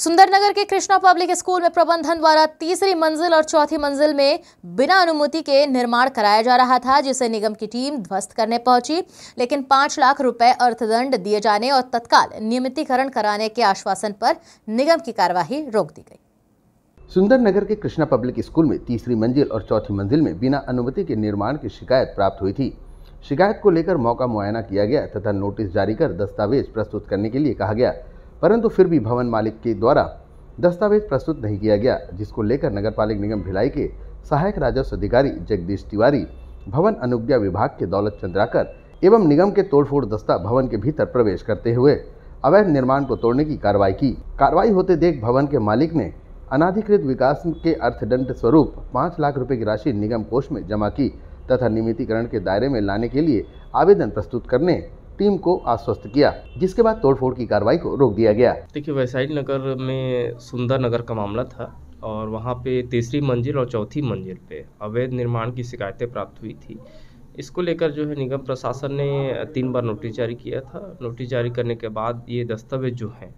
सुंदरनगर के Krishna public school में प्रबंधन द्वारा तीसरी मंजिल और चौथी मंजिल में बिना अनुमति के निर्माण कराया जा रहा था जिसे निगम की टीम ध्वस्त करने पहुंची लेकिन पांच लाख रुपए अर्थदंड दिए जाने और तत्काल नियमितीकरण कराने के आश्वासन पर निगम की कार्यवाही रोक दी गई सुंदरनगर के कृष्णा पब्लिक स्कूल में तीसरी मंजिल और चौथी मंजिल में बिना अनुमति के निर्माण की शिकायत प्राप्त हुई थी शिकायत को लेकर मौका मुआयना किया गया तथा नोटिस जारी कर दस्तावेज प्रस्तुत करने के लिए कहा गया परंतु फिर भी भवन मालिक के द्वारा दस्तावेज प्रस्तुत नहीं किया गया जिसको लेकर नगर पालिक निगम भिलाई के सहायक राजस्व अधिकारी जगदीश तिवारी भवन अनुज्ञा विभाग के दौलत चंद्राकर एवं निगम के तोड़फोड़ दस्ता भवन के भीतर प्रवेश करते हुए अवैध निर्माण को तोड़ने की कार्रवाई की कार्रवाई होते देख भवन के मालिक ने अनाधिकृत विकास के अर्थदंड स्वरूप पाँच लाख रुपए की राशि निगम कोष में जमा की तथा नियमितीकरण के दायरे में लाने के लिए आवेदन प्रस्तुत करने टीम को आश्वस्त किया जिसके बाद तोड़फोड़ की कार्रवाई को रोक दिया गया देखिए वैशाली नगर में सुंदर नगर का मामला था और वहाँ पे तीसरी मंजिल और चौथी मंजिल पे अवैध निर्माण की शिकायतें प्राप्त हुई थी इसको लेकर जो है निगम प्रशासन ने तीन बार नोटिस जारी किया था नोटिस जारी करने के बाद ये दस्तावेज जो हैं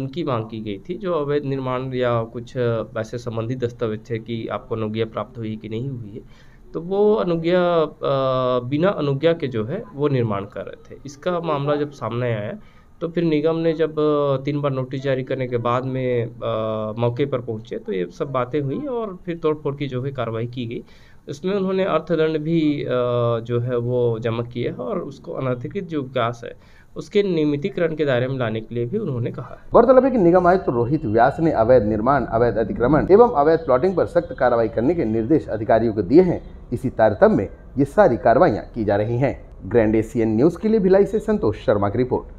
उनकी मांग की गई थी जो अवैध निर्माण या कुछ वैसे संबंधित दस्तावेज थे कि आपको नोगिया प्राप्त हुई कि नहीं हुई है तो वो अनुज्ञा बिना अनुज्ञा के जो है वो निर्माण कर रहे थे इसका मामला जब सामने आया तो फिर निगम ने जब तीन बार नोटिस जारी करने के बाद में आ, मौके पर पहुंचे तो ये सब बातें हुई और फिर तोड़फोड़ की जो है कार्रवाई की गई उसमें उन्होंने अर्थदंड भी आ, जो है वो जमा किया है और उसको अनधिकृत जो विकास है उसके नियमितीकरण के दायरे में लाने के लिए भी उन्होंने कहा गौरतलब है कि निगम आयुक्त तो रोहित व्यास ने अवैध निर्माण अवैध अतिक्रमण एवं अवैध प्लॉटिंग पर सख्त कार्रवाई करने के निर्देश अधिकारियों को दिए हैं इसी तारतम्य में ये सारी कार्रवाइयाँ की जा रही हैं ग्रैंड एशियन न्यूज़ के लिए भिलाई से संतोष शर्मा की रिपोर्ट